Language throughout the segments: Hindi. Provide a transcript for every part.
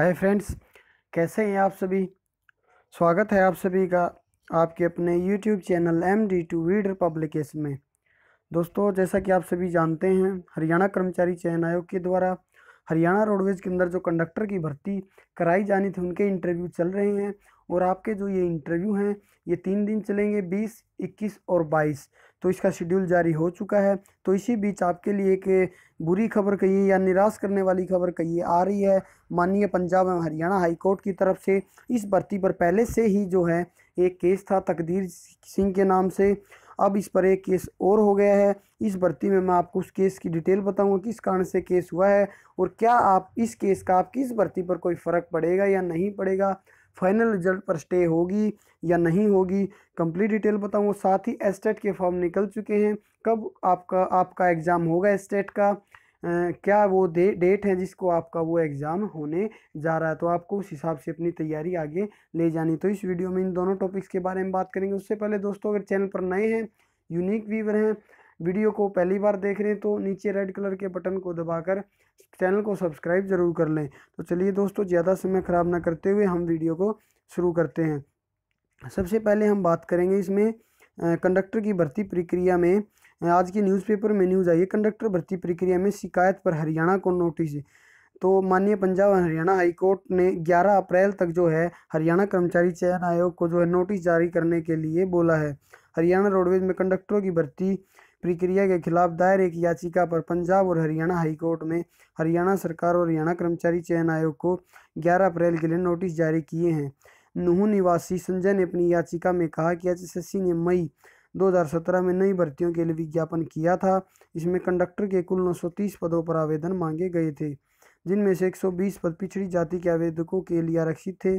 हाय फ्रेंड्स कैसे हैं आप सभी स्वागत है आप सभी का आपके अपने YouTube channel M D two reader publication में दोस्तों जैसा कि आप सभी जानते हैं हरियाणा कर्मचारी चयन आयोग के द्वारा हरियाणा रोडवेज के अंदर जो कंडक्टर की भर्ती कराई जानी थी उनके इंटरव्यू चल रहे हैं और आपके जो ये इंटरव्यू हैं ये तीन दिन चलेंगे बीस इक्कीस और बाईस तो इसका शेड्यूल जारी हो चुका है तो इसी बीच आपके लिए एक बुरी खबर कहिए या निराश करने वाली खबर कहिए आ रही है माननीय पंजाब एवं हरियाणा हाईकोर्ट की तरफ से इस भर्ती पर पहले से ही जो है एक केस था तकदीर सिंह के नाम से अब इस पर एक केस और हो गया है इस भर्ती में मैं आपको उस केस की डिटेल बताऊंगा किस कारण से केस हुआ है और क्या आप इस केस का आप किस भर्ती पर कोई फ़र्क पड़ेगा या नहीं पड़ेगा फाइनल रिजल्ट पर स्टे होगी या नहीं होगी कंप्लीट डिटेल बताऊँ साथ ही एस्टेट के फॉर्म निकल चुके हैं कब आपका आपका एग्ज़ाम होगा एस्टेट का Uh, क्या वो दे डेट है जिसको आपका वो एग्ज़ाम होने जा रहा है तो आपको उस हिसाब से अपनी तैयारी आगे ले जानी तो इस वीडियो में इन दोनों टॉपिक्स के बारे में बात करेंगे उससे पहले दोस्तों अगर चैनल पर नए हैं यूनिक व्यूवर हैं वीडियो को पहली बार देख रहे हैं तो नीचे रेड कलर के बटन को दबाकर चैनल को सब्सक्राइब ज़रूर कर लें तो चलिए दोस्तों ज़्यादा समय ख़राब ना करते हुए हम वीडियो को शुरू करते हैं सबसे पहले हम बात करेंगे इसमें कंडक्टर की भर्ती प्रक्रिया में आज के न्यूज़पेपर में न्यूज़ आई है कंडक्टर भर्ती प्रक्रिया में शिकायत पर हरियाणा को नोटिस तो माननीय पंजाब और हरियाणा हाईकोर्ट ने 11 अप्रैल तक जो है हरियाणा कर्मचारी चयन आयोग को जो है नोटिस जारी करने के लिए बोला है हरियाणा रोडवेज में कंडक्टरों की भर्ती प्रक्रिया के खिलाफ दायर एक याचिका पर पंजाब और हरियाणा हाईकोर्ट में हरियाणा सरकार और हरियाणा कर्मचारी चयन आयोग को 11 अप्रैल के लिए नोटिस जारी किए हैं नूह निवासी संजय ने अपनी याचिका में कहा कि एच ने मई 2017 में नई भर्तियों के लिए विज्ञापन किया था इसमें कंडक्टर के कुल 930 पदों पर आवेदन मांगे गए थे जिनमें से 120 पद पिछड़ी जाति के आवेदकों के लिए आरक्षित थे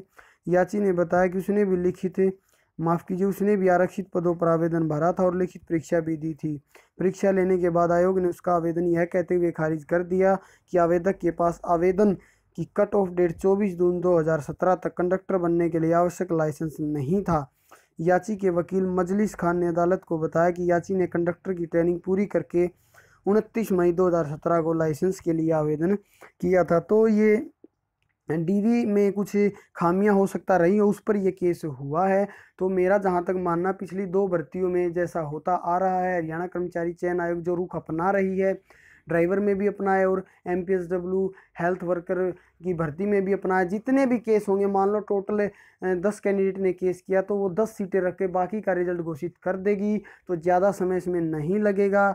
याची ने बताया कि उसने भी लिखित माफ़ कीजिए उसने भी आरक्षित पदों पर आवेदन भरा था और लिखित परीक्षा भी दी थी परीक्षा लेने के बाद आयोग ने उसका आवेदन यह कहते हुए खारिज कर दिया कि आवेदक के पास आवेदन की कट ऑफ डेट 24 जून 2017 तक कंडक्टर बनने के लिए आवश्यक लाइसेंस नहीं था याची के वकील मजलिस खान ने अदालत को बताया कि याची ने कंडक्टर की ट्रेनिंग पूरी करके उनतीस मई 2017 को लाइसेंस के लिए आवेदन किया था तो ये डीवी में कुछ खामियां हो सकता रही हो उस पर यह केस हुआ है तो मेरा जहां तक मानना पिछली दो भर्तियों में जैसा होता आ रहा है हरियाणा कर्मचारी चयन आयोग जो रुख अपना रही है ड्राइवर में भी अपना है और M P S W health worker की भर्ती में भी अपना है जितने भी केस होंगे मान लो टोटल दस कैंडिडेट ने केस किया तो वो दस सीटें रख के बाकी का रिजल्ट घोषित कर देगी तो ज़्यादा समय इसमें नहीं लगेगा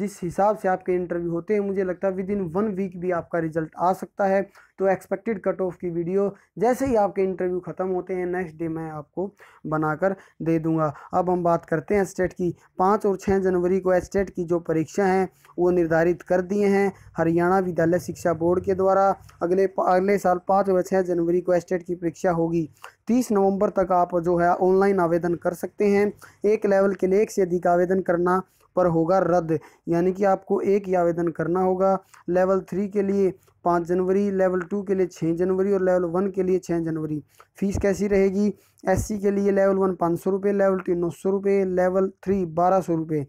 जिस हिसाब से आपके इंटरव्यू होते हैं मुझे लगता है विद इन वन वीक भी आपका रिजल्ट आ सकता है तो एक्सपेक्टेड कट ऑफ की वीडियो जैसे ही आपके इंटरव्यू ख़त्म होते हैं नेक्स्ट डे मैं आपको बनाकर दे दूंगा अब हम बात करते हैं स्टेट की पाँच और छः जनवरी को स्टेट की जो परीक्षा हैं वो निर्धारित कर दिए हैं हरियाणा विद्यालय शिक्षा बोर्ड के द्वारा अगले अगले साल पाँच और छः जनवरी को स्टेट की परीक्षा होगी तीस नवंबर तक आप जो है ऑनलाइन आवेदन कर सकते हैं एक लेवल के लिए एक से अधिक आवेदन करना पर होगा रद्द यानी कि आपको एक ही आवेदन करना होगा लेवल थ्री के लिए पाँच जनवरी लेवल टू के लिए छः जनवरी और लेवल वन के लिए छः जनवरी फीस कैसी रहेगी एससी के लिए लेवल वन पाँच सौ रुपये लेवल टू नौ सौ रुपये लेवल थ्री बारह सौ रुपये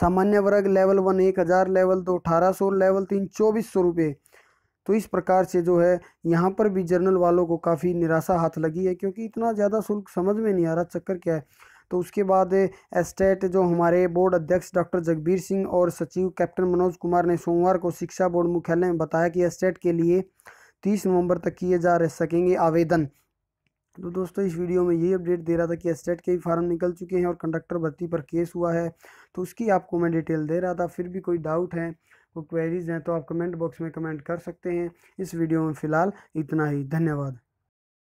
सामान्य वर्ग लेवल वन एक हज़ार लेवल दो अठारह सौ लेवल तीन चौबीस सौ रुपये तो इस प्रकार से जो है यहाँ पर भी जर्नल वालों को काफ़ी निराशा हाथ लगी है क्योंकि इतना ज़्यादा शुल्क समझ में नहीं आ रहा चक्कर क्या है तो उसके बाद एस्टेट जो हमारे बोर्ड अध्यक्ष डॉक्टर जगबीर सिंह और सचिव कैप्टन मनोज कुमार ने सोमवार को शिक्षा बोर्ड मुख्यालय में बताया कि एस्टेट के लिए तीस नवंबर तक किए जा रहे सकेंगे आवेदन तो दोस्तों इस वीडियो में यही अपडेट दे रहा था कि एस्टेट के भी फार्म निकल चुके हैं और कंडक्टर भर्ती पर केस हुआ है तो उसकी आपको मैं डिटेल दे रहा था फिर भी कोई डाउट है कोई क्वेरीज हैं तो आप कमेंट बॉक्स में कमेंट कर सकते हैं इस वीडियो में फ़िलहाल इतना ही धन्यवाद